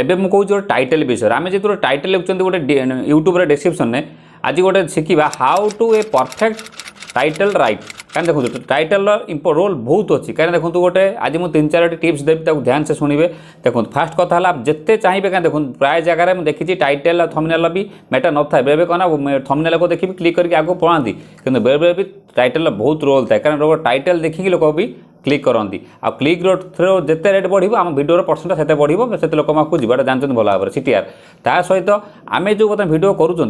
ଏବେ ମୁଁ କହୁଛି ଗୋଟେ ଟାଇଟେଲ୍ ବିଷୟରେ ଆମେ ଯେହେତୁ ଗୋଟେ ଟାଇଟେଲ୍ ଲେଖୁଛନ୍ତି ଗୋଟେ ୟୁଟ୍ୟୁବ୍ର ଡେସ୍କ୍ରିପ୍ସନ୍ରେ ଆଜି ଗୋଟେ ଶିଖିବା how to a perfect title write କାରଣ ଦେଖନ୍ତୁ ଟାଇଟେଲ୍ର ରୋଲ୍ ବହୁତ ଅଛି କାରଣ ଦେଖନ୍ତୁ ଗୋଟେ ଆଜି ମୁଁ ତିନି ଚାରୋଟି ଟିପ୍ସ ଦେବି ତାକୁ ଧ୍ୟାନ ସେ ଶୁଣିବେ ଦେଖନ୍ତୁ ଫାର୍ଷ୍ଟ କଥା ହେଲା ଯେତେ ଚାହିଁବେ କାରଣ ଦେଖନ୍ତୁ ପ୍ରାୟ ଜାଗାରେ ମୁଁ ଦେଖିଛି ଟାଇଟେଲ୍ ଥମ୍ନେଲ୍ ବି ମ୍ୟାଟର୍ ନଥାଏ ବେଳେବେଳେ କ'ଣ ଥମ୍ନେଲ୍କୁ ଦେଖିବି କ୍ଲିକ୍ କରିକି ଆଗକୁ ପଳାନ୍ତି କିନ୍ତୁ ବେଳେବେଳେ ବି ଟାଇଟେଲ୍ର ବହୁତ ରୋଲ୍ ଥାଏ କାରଣ ଟାଇଟେଲ୍ ଦେଖିକି ଲୋକ ବି ক্লিক করতে আউ ক্লিক রেট্রু যেতে রেট বড় আমার ভিডিওর পরসেন্টেজ সেতে বড় সেতে লোক বুঝবাটা জাঁচান ভাল ভাবে সিটিআর তা সহিত আমি যে বর্তমানে ভিডিও করছেন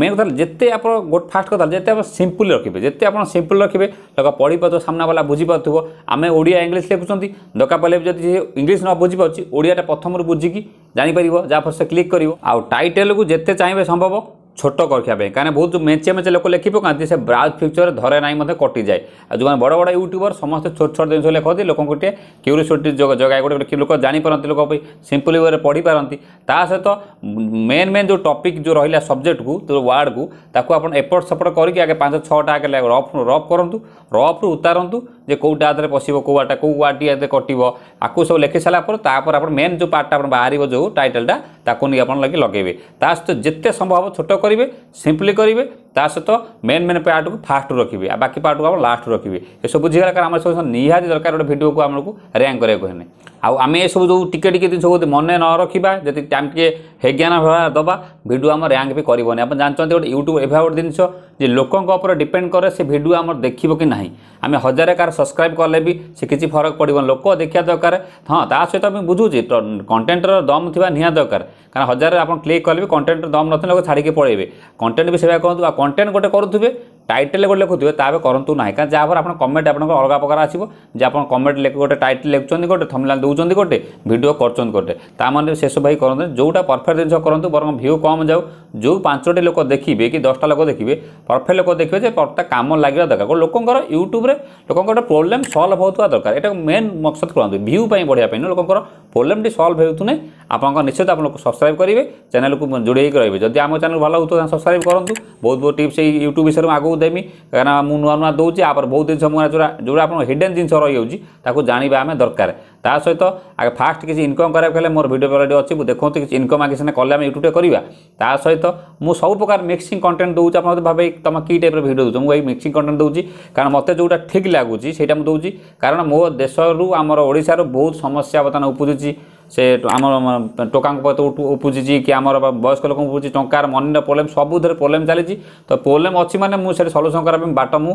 মেন কথা যেতে আপনার গোট ফার্স্ট কথা যেতে আপনার সিম্পল রাখবে যেতে আপনার সিম্পল রাখবে লোক পড়ি পাথ সামনাওয়ালা বুঝিপাথব আমি ওড়িয়া ইংলিশ লিখুছেন দরকার পড়লে যদি ইংলিশ ন বুঝিপারছি ওড়িয়াটা প্রথমর বুঝিকি জাঁপার যাফলে সে ক্লিক করব আউ টাইটেলকু যেতে চাইবে সম্ভব ছোট করা কারণ বহু মেঞ্চে মেଞ୍ଚে লোক লেখিপকাতে সে ব্রাউজ ফিচর ধরে না মধ্যে কটি যায় আর যে বড় বড় ইউট্যুবর সমস্ত ছোট ছোট জিনিস লেখতে লোক গোটে কিউরিসিটি জগায় গোটে লোক জাঁপারতি লোক সিম্পল ওয়ে পড়িপারতি তা সহ মেন মেন যে টপিক যে রহলা সবজেক্টকু ওয়ার্ডকু তাকে আপনার এপট সেপট করি আগে পাঁচ ছটা আগে রফ রফ করতু রফ্রু উতারতু যে কোউটা হাতের পশিব কেউ আটা কেউ ওয়ার্ডটি হাতে কটিব আকু সব লেখি সারা পরে তাপরে আপনার মেন যে পার্টটা আপনার বাহার যে টাইটেলটা তাকে নিয়ে আপনার লাগি লগাইবে তা সহ যেতে সম্ভব ছোট করবে সিম্পলি করবে ତା ସହିତ ମେନ୍ ମେନ୍ ପାର୍ଟକୁ ଫାଷ୍ଟରୁ ରଖିବେ ଆଉ ବାକି ପାର୍ଟକୁ ଆପଣ ଲାଷ୍ଟରୁ ରଖିବେ ଏସବୁ ବୁଝିଗଲା କାରଣ ଆମର ସବୁ ନିହାତି ଦରକାର ଗୋଟେ ଭିଡ଼ିଓକୁ ଆମକୁ ର୍ୟାଙ୍କ କରିବାକୁ ହେଲେ ଆଉ ଆମେ ଏସବୁ ଯେଉଁ ଟିକେ ଟିକେ ଜିନିଷ ମନେ ନ ରଖିବା ଯଦି ଟାଇମ୍ ଟିକେ ହେଜ୍ଞାନ ଦେବା ଭିଡ଼ିଓ ଆମ ର୍ୟାଙ୍କ ବି କରିବନି ଆପଣ ଜାଣିଛନ୍ତି ଗୋଟେ ୟୁଟ୍ୟୁବ୍ ଏଭା ଗୋଟେ ଜିନିଷ ଯେ ଲୋକଙ୍କ ଉପରେ ଡିପେଣ୍ଡ କରେ ସେ ଭିଡ଼ିଓ ଆମର ଦେଖିବ କି ନାହିଁ ଆମେ ହଜାରେ କାହାର ସବସ୍କ୍ରାଇବ୍ କଲେ ବି ସେ କିଛି ଫରକ ପଡ଼ିବନି ଲୋକ ଦେଖିବା ଦରକାର ହଁ ତା ସହିତ ଆମେ ବୁଝୁଛି କଣ୍ଟେଣ୍ଟର ଦମ୍ ଥିବା ନିହାତି ଦରକାର କାରଣ ହଜାରରେ ଆପଣ କ୍ଲିକ୍ କଲେ ବି କଣ୍ଟେଣ୍ଟର ଦମ୍ ନଥିଲେ ଲୋକ ଛାଡ଼ିକି ପଳେଇବେ କଣ୍ଟେଣ୍ଟ ବି ସେବା କରନ୍ତୁ ଆଉ কন্টেন্ট গোটে করুবে টাইটেল গোটে লেখুবে তা করতু না কারণ যাফলে আপনার কমেন্ট আপনার অলগা প্রকার আসব যে আপনার কমেন্ট গোটে টাইটেল লেখুন গোটে থমলাল দেছেন গোটে ভিডিও করছেন গোটে তা মানে সেসব ভাই করতে যেটা পরফেক্ট জিনিস করতু বরং ভিউ কম যাও যে পাঁচটি লোক দেখবে কি দশটা লোক দেখবে পরফেক্ট লোক দেখবে যে প্রত্যেক কাম লাগা দরকার লোকর ইউট্যুব্রে লোকর গোটে প্রোবলেম সলভ হওয়া দরকার এটা মেন মকসদ করতে ভিউ পাই বড়া লোকর প্রোবলেমটি সলভ হেউতু না আপনার নিশ্চিত আপনার সবসক্রাইব করবে চ্যানেলকে যোড়াই রয়েবে যদি আমার চ্যানেল ভালো হোক তো সবসক্রাইব করতু বহুত বহু টিপস এই ইউট্यूब বিষয়ে আগুক দেবি কেন মু নূ নূ দৌছি আবার বহু জিনিস যেটা যেটা আপনার হিডেন জিনিস রয়েছে তাকে জাঁয়া আমি দরকার তা সহিত ফাষ্ট কিছু ইনকম করা গেলে মোর ভিডিও অলরেডি অছি দেখতে কিছু ইনকম আগে সিনা কলে আমি ইউট্যুবে করা তা সহিত মু সব প্রকার মিক্সিং কন্টেন্ট দৌছি আপনার ভাবে তুমি কি টাইপর ভিডিও দৌছ মু এই মিক্সিং কন্টেন্ট দৌছি কারণ মতো যেটা ঠিক লাগুছি সেইটা মু দৌছি কারণ মো দেশর আমার ওড়শার বহুত সমস্যা বর্তমানে উপুজুছি ସେ ଆମର ଟୋକାଙ୍କ ପାଖକୁ ଉପୁଜିଛି କି ଆମର ବୟସ୍କ ଲୋକଙ୍କୁ ଉପୁଜିଛି ଟଙ୍କାର ମନିର ପ୍ରୋବ୍ଲେମ୍ ସବୁଥିରେ ପ୍ରୋବ୍ଲେମ୍ ଚାଲିଛି ତ ପ୍ରୋବ୍ଲେମ୍ ଅଛି ମାନେ ମୁଁ ସେଠି ସଲ୍ୟୁସନ୍ କରିବା ପାଇଁ ବାଟ ମୁଁ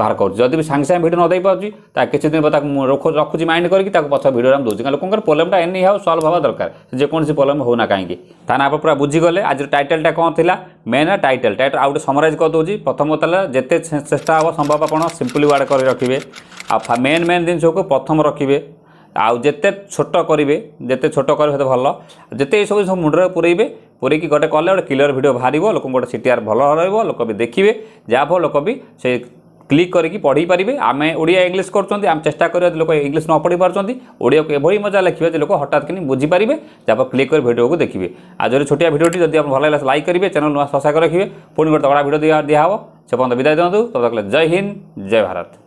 ବାହାର କରୁଛି ଯଦି ବି ସାଙ୍ଗେ ସାଙ୍ଗେ ଭିଡ଼ିଓ ନ ଦେଇପାରୁଛି ତା କିଛି ଦିନ ତାକୁ ମୁଁ ରଖୁଛି ମାଇଣ୍ଡ କରିକି ତାକୁ ପଛ ଭିଡ଼ିଓରେ ଆମେ ଦେଉଛି ଲୋକଙ୍କର ପ୍ରୋବ୍ଲେମଟା ଏନି ହେଉ ସଲ୍ଭ ହେବା ଦରକାର ଯେକୌଣସି ପ୍ରୋବ୍ଲେମ୍ ହେଉନା କାହିଁକି ତାହେଲେ ଆପଣ ପୁରା ବୁଝିଗଲେ ଆଜିର ଟାଇଟେଲଟା କ'ଣ ଥିଲା ମେନ୍ ଟାଇଟେଲ୍ ଟାଇଟେଲ ଆଉ ଗୋଟେ ସମରାଇଜ୍ କରିଦେଉଛି ପ୍ରଥମ ହେଲା ଯେତେ ଚେଷ୍ଟା ହେବ ସମ୍ଭବ ଆପଣ ସିମ୍ପଲି ୱାର୍ଡ଼ କରି ରଖିବେ ଆଉ ମେନ୍ ମେନ୍ ଜିନିଷକୁ ପ୍ରଥମ ରଖିବେ ଆଉ ଯେତେ ଛୋଟ କରିବେ ଯେତେ ଛୋଟ କରିବେ ସେତେ ଭଲ ଯେତେ ଏସବୁ ସବୁ ମୁଣ୍ଡରେ ପୁରେଇବେ ପୁରେଇକି ଗୋଟେ କଲେ ଗୋଟେ କ୍ଲିଅର ଭିଡ଼ିଓ ବାହାରିବ ଲୋକଙ୍କୁ ଗୋଟେ ସିଟିଆର୍ ଭଲ ରହିବ ଲୋକ ବି ଦେଖିବେ ଯାହାଫଳରେ ଲୋକ ବି ସେ କ୍ଲିକ୍ କରିକି ପଢ଼ି ପାରିବେ ଆମେ ଓଡ଼ିଆ ଇଂଲିଶ କରୁଛନ୍ତି ଆମେ ଚେଷ୍ଟା କରିବା ଲୋକ ଇଂଲିଶ ନ ପଢ଼ି ପାରୁଛନ୍ତି ଓଡ଼ିଆକୁ ଏଭଳି ମଜା ଲେଖିବେ ଯେ ଲୋକ ହଠାତ୍ କିନି ବୁଝିପାରିବେ ଯାହାଫଳ କ୍ଲିକ୍ କରି ଭିଡ଼ିଓକୁ ଦେଖିବେ ଆଉ ଯଦି ଛୋଟିଆ ଭିଡ଼ିଓଟି ଯଦି ଆପଣ ଭଲ ଲାଗିଲା ଲାଇକ୍ କରିବେ ଚ୍ୟାନେଲ୍ ନୂଆ ସବସ୍କ୍ରାଇବ୍ ରଖିବେ ପୁଣି ଗୋଟେ ତଗଡ଼ା ଭିଡ଼ିଓ ଦିଆହେବ ସେ ପର୍ଯ୍ୟନ୍ତ ବିଦାୟ ଦିଅନ୍ତୁ ତଦକଲେ ଜୟ ହିନ୍ଦ ଜୟ ଭାରତ